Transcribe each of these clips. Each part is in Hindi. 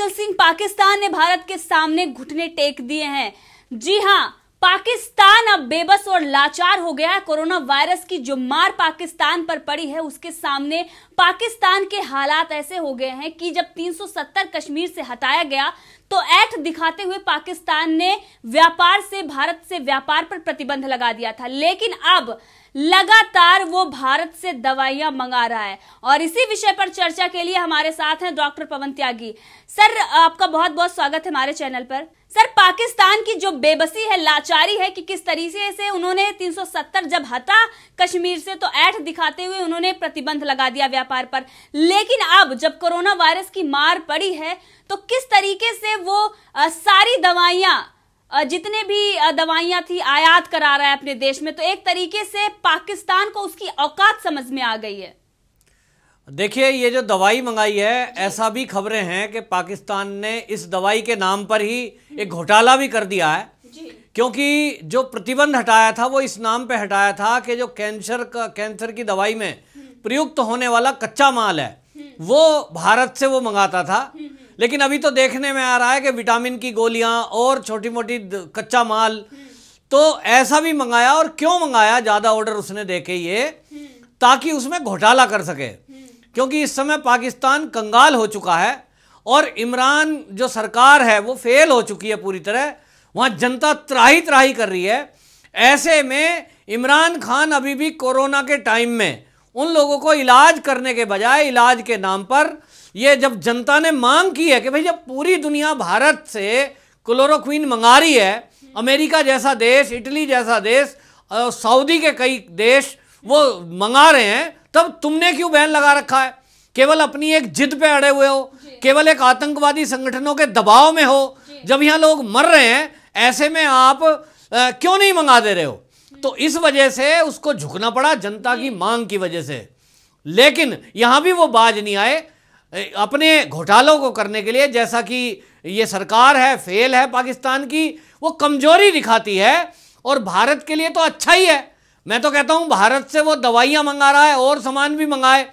हिमाचल सिंह पाकिस्तान ने भारत के सामने घुटने टेक दिए हैं जी हाँ पाकिस्तान अब बेबस और लाचार हो गया है कोरोना वायरस की जो मार पाकिस्तान पर पड़ी है उसके सामने पाकिस्तान के हालात ऐसे हो गए हैं कि जब 370 कश्मीर से हटाया गया तो ऐठ दिखाते हुए पाकिस्तान ने व्यापार से भारत से व्यापार पर प्रतिबंध लगा दिया था लेकिन अब लगातार वो भारत से दवाइयां मंगा रहा है और इसी विषय पर चर्चा के लिए हमारे साथ हैं डॉक्टर पवन त्यागी सर आपका बहुत बहुत स्वागत है हमारे चैनल पर सर पाकिस्तान की जो बेबसी है लाचारी है कि किस तरीके से उन्होंने 370 जब हटा कश्मीर से तो ऐठ दिखाते हुए उन्होंने प्रतिबंध लगा दिया व्यापार पर लेकिन अब जब कोरोना वायरस की मार पड़ी है तो किस तरीके से वो आ, सारी दवाइयां जितने भी दवाइयां थी आयात करा रहा है अपने देश में तो एक तरीके से पाकिस्तान को उसकी औकात समझ में आ गई है देखिए ये जो दवाई मंगाई है ऐसा भी खबरें हैं कि पाकिस्तान ने इस दवाई के नाम पर ही एक घोटाला भी कर दिया है क्योंकि जो प्रतिबंध हटाया था वो इस नाम पे हटाया था कि जो कैंसर का कैंसर की दवाई में हम्म। प्रयुक्त होने वाला कच्चा माल है हम्म। वो भारत से वो मंगाता था हम्म। लेकिन अभी तो देखने में आ रहा है कि विटामिन की गोलियां और छोटी मोटी कच्चा माल तो ऐसा भी मंगाया और क्यों मंगाया ज़्यादा ऑर्डर उसने देखे ये ताकि उसमें घोटाला कर सके क्योंकि इस समय पाकिस्तान कंगाल हो चुका है और इमरान जो सरकार है वो फेल हो चुकी है पूरी तरह वहां जनता त्राही त्राही कर रही है ऐसे में इमरान खान अभी भी कोरोना के टाइम में उन लोगों को इलाज करने के बजाय इलाज के नाम पर ये जब जनता ने मांग की है कि भाई जब पूरी दुनिया भारत से क्लोरोक्वीन मंगा रही है अमेरिका जैसा देश इटली जैसा देश और सऊदी के कई देश वो मंगा रहे हैं तब तुमने क्यों बैन लगा रखा है केवल अपनी एक जिद पे अड़े हुए हो केवल एक आतंकवादी संगठनों के दबाव में हो जब यहाँ लोग मर रहे हैं ऐसे में आप आ, क्यों नहीं मंगा दे रहे हो तो इस वजह से उसको झुकना पड़ा जनता की मांग की वजह से लेकिन यहां भी वो बाज नहीं आए अपने घोटालों को करने के लिए जैसा कि ये सरकार है फेल है पाकिस्तान की वो कमजोरी दिखाती है और भारत के लिए तो अच्छा ही है मैं तो कहता हूँ भारत से वो दवाइयाँ मंगा रहा है और सामान भी मंगाए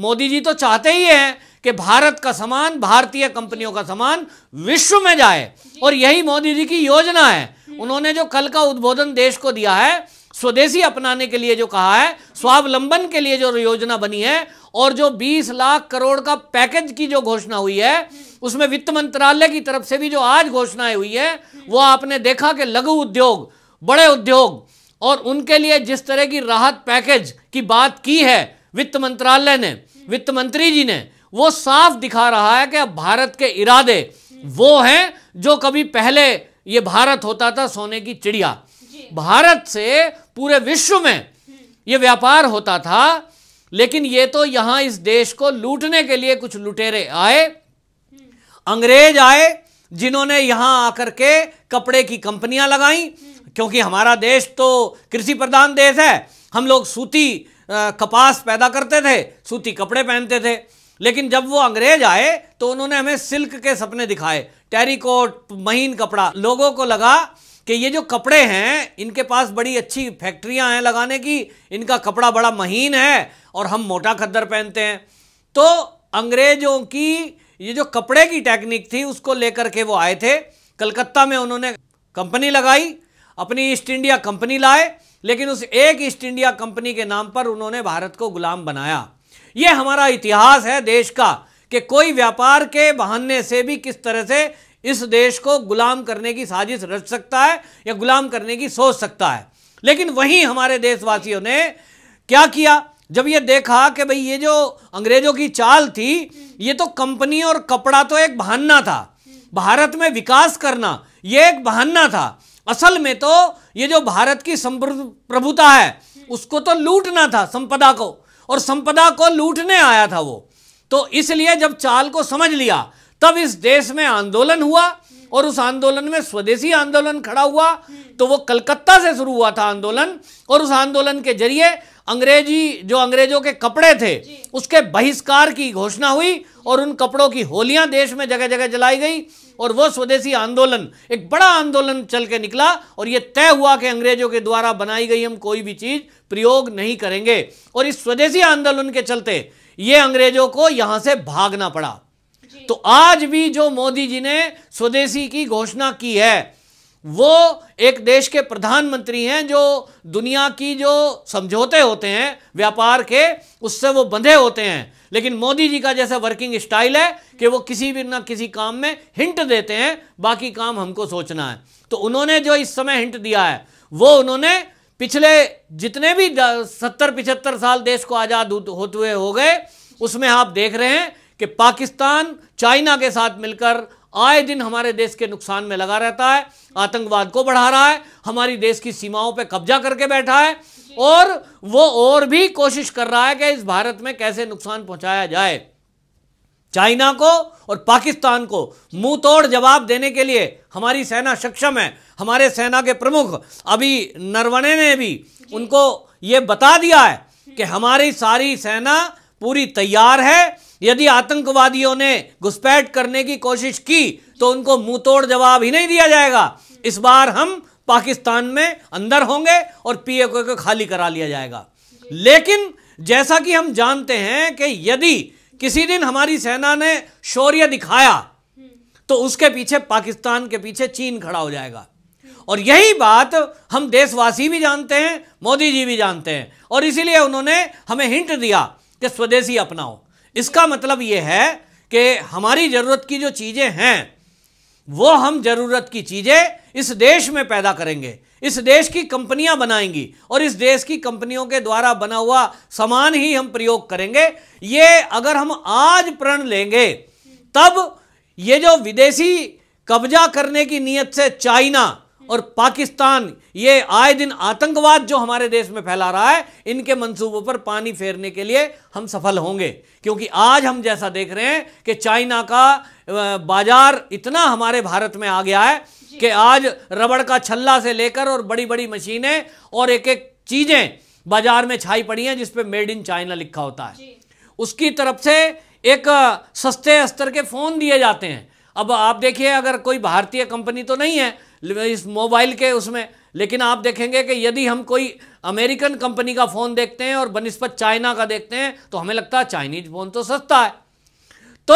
मोदी जी तो चाहते ही हैं कि भारत का सामान भारतीय कंपनियों का सामान विश्व में जाए और यही मोदी जी की योजना है उन्होंने जो कल का उद्बोधन देश को दिया है स्वदेशी अपनाने के लिए जो कहा है स्वावलंबन के लिए जो योजना बनी है और जो 20 लाख करोड़ का पैकेज की जो घोषणा हुई है उसमें वित्त मंत्रालय की तरफ से भी जो आज घोषणाएं हुई है वो आपने देखा कि लघु उद्योग बड़े उद्योग और उनके लिए जिस तरह की राहत पैकेज की बात की है वित्त मंत्रालय ने वित्त मंत्री जी ने वो साफ दिखा रहा है कि अब भारत के इरादे वो हैं जो कभी पहले ये भारत होता था सोने की चिड़िया भारत से पूरे विश्व में ये व्यापार होता था लेकिन ये तो यहां इस देश को लूटने के लिए कुछ लुटेरे आए अंग्रेज आए जिन्होंने यहां आकर के कपड़े की कंपनियां लगाई क्योंकि हमारा देश तो कृषि प्रधान देश है हम लोग सूती कपास पैदा करते थे सूती कपड़े पहनते थे लेकिन जब वो अंग्रेज आए तो उन्होंने हमें सिल्क के सपने दिखाए टेरिकोट महीन कपड़ा लोगों को लगा कि ये जो कपड़े हैं इनके पास बड़ी अच्छी फैक्ट्रियां हैं लगाने की इनका कपड़ा बड़ा महीन है और हम मोटा खद्दर पहनते हैं तो अंग्रेजों की ये जो कपड़े की टेक्निक थी उसको लेकर के वो आए थे कलकत्ता में उन्होंने कंपनी लगाई अपनी ईस्ट इंडिया कंपनी लाए लेकिन उस एक ईस्ट इंडिया कंपनी के नाम पर उन्होंने भारत को गुलाम बनाया ये हमारा इतिहास है देश का कि कोई व्यापार के बहाने से भी किस तरह से इस देश को गुलाम करने की साजिश रच सकता है या गुलाम करने की सोच सकता है लेकिन वहीं हमारे देशवासियों ने क्या किया जब ये देखा कि भाई ये जो अंग्रेजों की चाल थी ये तो कंपनी और कपड़ा तो एक बहाना था भारत में विकास करना ये एक बहाना था असल में तो ये जो भारत की प्रभुता है उसको तो लूटना था संपदा को और संपदा को लूटने आया था वो तो इसलिए जब चाल को समझ लिया तब इस देश में आंदोलन हुआ और उस आंदोलन में स्वदेशी आंदोलन खड़ा हुआ तो वो कलकत्ता से शुरू हुआ था आंदोलन और उस आंदोलन के जरिए अंग्रेजी जो अंग्रेजों के कपड़े थे उसके बहिष्कार की घोषणा हुई और उन कपड़ों की होलियां देश में जगह जगह जलाई गई और वो स्वदेशी आंदोलन एक बड़ा आंदोलन चल के निकला और ये तय हुआ कि अंग्रेजों के द्वारा बनाई गई हम कोई भी चीज़ प्रयोग नहीं करेंगे और इस स्वदेशी आंदोलन के चलते ये अंग्रेजों को यहाँ से भागना पड़ा तो आज भी जो मोदी जी ने स्वदेशी की घोषणा की है वो एक देश के प्रधानमंत्री हैं जो दुनिया की जो समझौते होते हैं व्यापार के उससे वो बंधे होते हैं लेकिन मोदी जी का जैसा वर्किंग स्टाइल है कि वो किसी भी ना किसी काम में हिंट देते हैं बाकी काम हमको सोचना है तो उन्होंने जो इस समय हिंट दिया है वो उन्होंने पिछले जितने भी सत्तर पिछहत्तर साल देश को आज़ाद होते हुए हो गए उसमें आप देख रहे हैं कि पाकिस्तान चाइना के साथ मिलकर आए दिन हमारे देश के नुकसान में लगा रहता है आतंकवाद को बढ़ा रहा है हमारी देश की सीमाओं पर कब्जा करके बैठा है और वो और भी कोशिश कर रहा है कि इस भारत में कैसे नुकसान पहुंचाया जाए चाइना को और पाकिस्तान को मुंह तोड़ जवाब देने के लिए हमारी सेना सक्षम है हमारे सेना के प्रमुख अभी नरवणे ने भी उनको ये बता दिया है कि हमारी सारी सेना पूरी तैयार है यदि आतंकवादियों ने घुसपैठ करने की कोशिश की तो उनको मुंह जवाब ही नहीं दिया जाएगा इस बार हम पाकिस्तान में अंदर होंगे और पीए को खाली करा लिया जाएगा लेकिन जैसा कि हम जानते हैं कि यदि किसी दिन हमारी सेना ने शौर्य दिखाया तो उसके पीछे पाकिस्तान के पीछे चीन खड़ा हो जाएगा और यही बात हम देशवासी भी जानते हैं मोदी जी भी जानते हैं और इसीलिए उन्होंने हमें हिंट दिया कि स्वदेशी अपनाओ इसका मतलब ये है कि हमारी ज़रूरत की जो चीज़ें हैं वो हम ज़रूरत की चीज़ें इस देश में पैदा करेंगे इस देश की कंपनियां बनाएंगी और इस देश की कंपनियों के द्वारा बना हुआ सामान ही हम प्रयोग करेंगे ये अगर हम आज प्रण लेंगे तब ये जो विदेशी कब्जा करने की नीयत से चाइना और पाकिस्तान ये आए दिन आतंकवाद जो हमारे देश में फैला रहा है इनके मंसूबों पर पानी फेरने के लिए हम सफल होंगे क्योंकि आज हम जैसा देख रहे हैं कि चाइना का बाजार इतना हमारे भारत में आ गया है कि आज रबड़ का छल्ला से लेकर और बड़ी बड़ी मशीनें और एक एक चीज़ें बाजार में छाई पड़ी हैं जिसपे मेड इन चाइना लिखा होता है उसकी तरफ से एक सस्ते स्तर के फ़ोन दिए जाते हैं अब आप देखिए अगर कोई भारतीय कंपनी तो नहीं है इस मोबाइल के उसमें लेकिन आप देखेंगे कि यदि हम कोई अमेरिकन कंपनी का फ़ोन देखते हैं और बनस्पत चाइना का देखते हैं तो हमें लगता है चाइनीज फ़ोन तो सस्ता है तो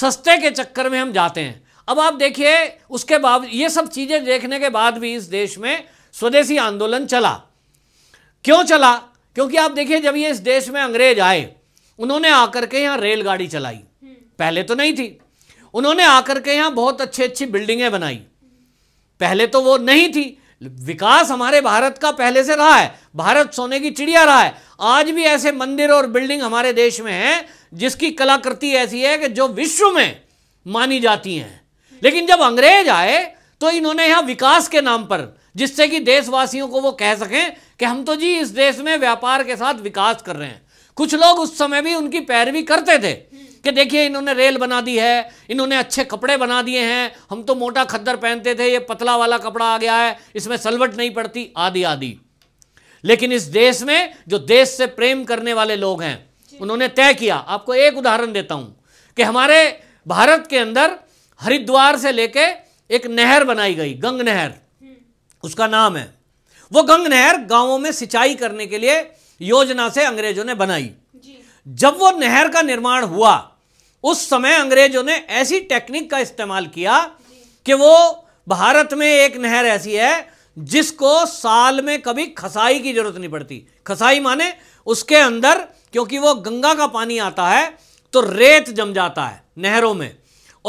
सस्ते के चक्कर में हम जाते हैं अब आप देखिए उसके बाद ये सब चीज़ें देखने के बाद भी इस देश में स्वदेशी आंदोलन चला क्यों चला क्योंकि आप देखिए जब ये इस देश में अंग्रेज आए उन्होंने आकर के यहाँ रेलगाड़ी चलाई हम्म। पहले तो नहीं थी उन्होंने आकर के यहाँ बहुत अच्छी अच्छी बिल्डिंगें बनाई पहले तो वो नहीं थी विकास हमारे भारत का पहले से रहा है भारत सोने की चिड़िया रहा है आज भी ऐसे मंदिर और बिल्डिंग हमारे देश में हैं जिसकी कलाकृति ऐसी है कि जो विश्व में मानी जाती हैं लेकिन जब अंग्रेज आए तो इन्होंने यहाँ विकास के नाम पर जिससे कि देशवासियों को वो कह सकें कि हम तो जी इस देश में व्यापार के साथ विकास कर रहे हैं कुछ लोग उस समय भी उनकी पैरवी करते थे कि देखिए इन्होंने रेल बना दी है इन्होंने अच्छे कपड़े बना दिए हैं हम तो मोटा खद्दर पहनते थे ये पतला वाला कपड़ा आ गया है इसमें सलवट नहीं पड़ती आदि आदि लेकिन इस देश में जो देश से प्रेम करने वाले लोग हैं उन्होंने तय किया आपको एक उदाहरण देता हूं कि हमारे भारत के अंदर हरिद्वार से लेके एक नहर बनाई गई गंग नहर हम्म। उसका नाम है वो गंग नहर गांवों में सिंचाई करने के लिए योजना से अंग्रेजों ने बनाई जब वो नहर का निर्माण हुआ उस समय अंग्रेजों ने ऐसी टेक्निक का इस्तेमाल किया कि वो भारत में एक नहर ऐसी है जिसको साल में कभी खसाई की जरूरत नहीं पड़ती खसाई माने उसके अंदर क्योंकि वो गंगा का पानी आता है तो रेत जम जाता है नहरों में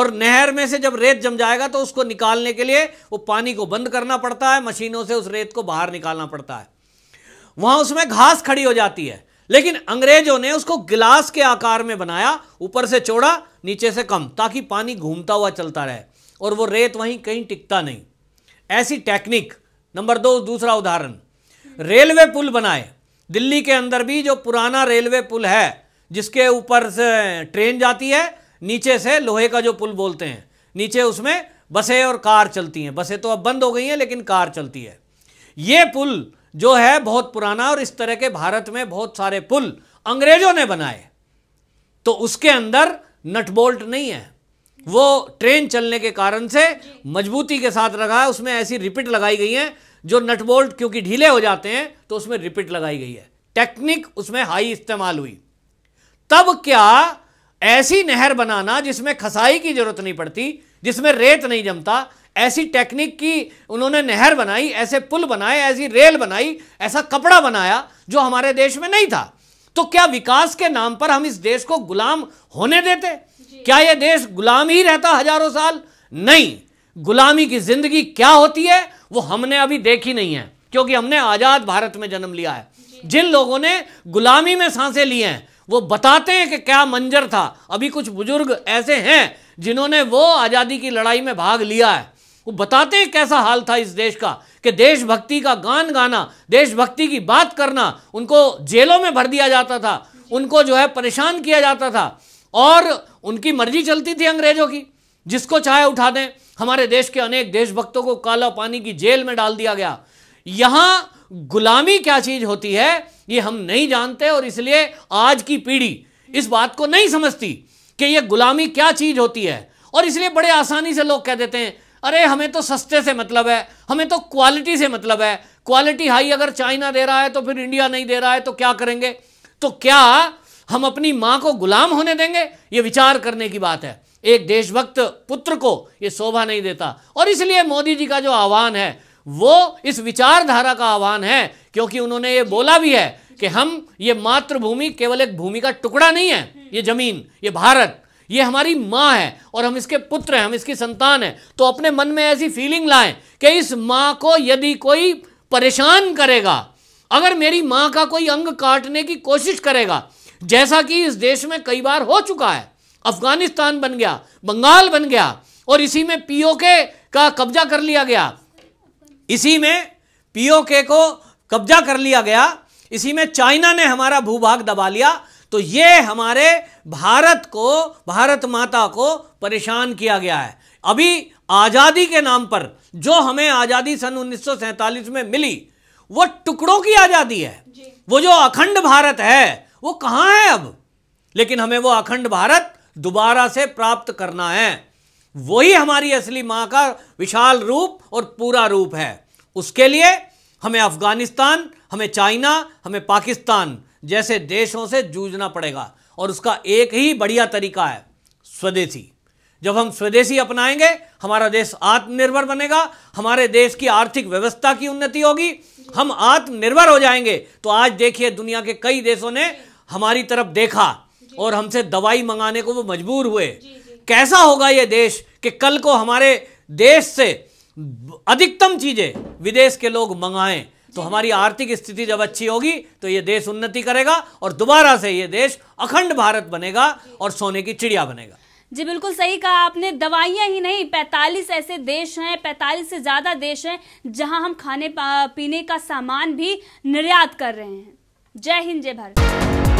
और नहर में से जब रेत जम जाएगा तो उसको निकालने के लिए वो पानी को बंद करना पड़ता है मशीनों से उस रेत को बाहर निकालना पड़ता है वहां उसमें घास खड़ी हो जाती है लेकिन अंग्रेजों ने उसको गिलास के आकार में बनाया ऊपर से चौड़ा नीचे से कम ताकि पानी घूमता हुआ चलता रहे और वो रेत वहीं कहीं टिकता नहीं ऐसी टेक्निक नंबर दो दूसरा उदाहरण रेलवे पुल बनाए दिल्ली के अंदर भी जो पुराना रेलवे पुल है जिसके ऊपर से ट्रेन जाती है नीचे से लोहे का जो पुल बोलते हैं नीचे उसमें बसें और कार चलती हैं बसें तो अब बंद हो गई हैं लेकिन कार चलती है ये पुल जो है बहुत पुराना और इस तरह के भारत में बहुत सारे पुल अंग्रेजों ने बनाए तो उसके अंदर नटबोल्ट नहीं है वो ट्रेन चलने के कारण से मजबूती के साथ रखा है उसमें ऐसी रिपिट लगाई गई है जो नटबोल्ट क्योंकि ढीले हो जाते हैं तो उसमें रिपिट लगाई गई है टेक्निक उसमें हाई इस्तेमाल हुई तब क्या ऐसी नहर बनाना जिसमें खसाई की जरूरत नहीं पड़ती जिसमें रेत नहीं जमता ऐसी टेक्निक की उन्होंने नहर बनाई ऐसे पुल बनाए ऐसी रेल बनाई ऐसा कपड़ा बनाया जो हमारे देश में नहीं था तो क्या विकास के नाम पर हम इस देश को गुलाम होने देते क्या यह देश गुलाम ही रहता हजारों साल नहीं गुलामी की जिंदगी क्या होती है वो हमने अभी देखी नहीं है क्योंकि हमने आज़ाद भारत में जन्म लिया है जिन लोगों ने गुलामी में सांसें ली हैं वो बताते हैं कि क्या मंजर था अभी कुछ बुजुर्ग ऐसे हैं जिन्होंने वो आज़ादी की लड़ाई में भाग लिया है वो बताते हैं कैसा हाल था इस देश का कि देशभक्ति का गान गाना देशभक्ति की बात करना उनको जेलों में भर दिया जाता था उनको जो है परेशान किया जाता था और उनकी मर्जी चलती थी अंग्रेजों की जिसको चाहे उठा दें हमारे देश के अनेक देशभक्तों को काला पानी की जेल में डाल दिया गया यहां गुलामी क्या चीज होती है ये हम नहीं जानते और इसलिए आज की पीढ़ी इस बात को नहीं समझती कि यह गुलामी क्या चीज होती है और इसलिए बड़े आसानी से लोग कह देते हैं अरे हमें तो सस्ते से मतलब है हमें तो क्वालिटी से मतलब है क्वालिटी हाई अगर चाइना दे रहा है तो फिर इंडिया नहीं दे रहा है तो क्या करेंगे तो क्या हम अपनी मां को गुलाम होने देंगे ये विचार करने की बात है एक देशभक्त पुत्र को ये शोभा नहीं देता और इसलिए मोदी जी का जो आह्वान है वो इस विचारधारा का आह्वान है क्योंकि उन्होंने ये बोला भी है कि हम ये मातृभूमि केवल एक भूमि का टुकड़ा नहीं है ये जमीन ये भारत ये हमारी माँ है और हम इसके पुत्र हैं हम इसकी संतान हैं तो अपने मन में ऐसी फीलिंग लाएं कि इस माँ को यदि कोई परेशान करेगा अगर मेरी माँ का कोई अंग काटने की कोशिश करेगा जैसा कि इस देश में कई बार हो चुका है अफगानिस्तान बन गया बंगाल बन गया और इसी में पीओके का कब्जा कर लिया गया इसी में पीओके को कब्जा कर लिया गया इसी में चाइना ने हमारा भूभाग दबा लिया तो ये हमारे भारत को भारत माता को परेशान किया गया है अभी आज़ादी के नाम पर जो हमें आज़ादी सन उन्नीस में मिली वो टुकड़ों की आज़ादी है वो जो अखंड भारत है वो कहां है अब लेकिन हमें वो अखंड भारत दोबारा से प्राप्त करना है वही हमारी असली मां का विशाल रूप और पूरा रूप है उसके लिए हमें अफगानिस्तान हमें चाइना हमें पाकिस्तान जैसे देशों से जूझना पड़ेगा और उसका एक ही बढ़िया तरीका है स्वदेशी जब हम स्वदेशी अपनाएंगे हमारा देश आत्मनिर्भर बनेगा हमारे देश की आर्थिक व्यवस्था की उन्नति होगी हम आत्मनिर्भर हो जाएंगे तो आज देखिए दुनिया के कई देशों ने हमारी तरफ देखा और हमसे दवाई मंगाने को वो मजबूर हुए कैसा होगा ये देश कि कल को हमारे देश से अधिकतम चीज़ें विदेश के लोग मंगाएं तो हमारी आर्थिक स्थिति जब अच्छी होगी तो ये देश उन्नति करेगा और दोबारा से ये देश अखंड भारत बनेगा और सोने की चिड़िया बनेगा जी बिल्कुल सही कहा आपने दवाइयां ही नहीं 45 ऐसे देश हैं 45 से ज़्यादा देश हैं जहां हम खाने पीने का सामान भी निर्यात कर रहे हैं जय हिंद जय भारत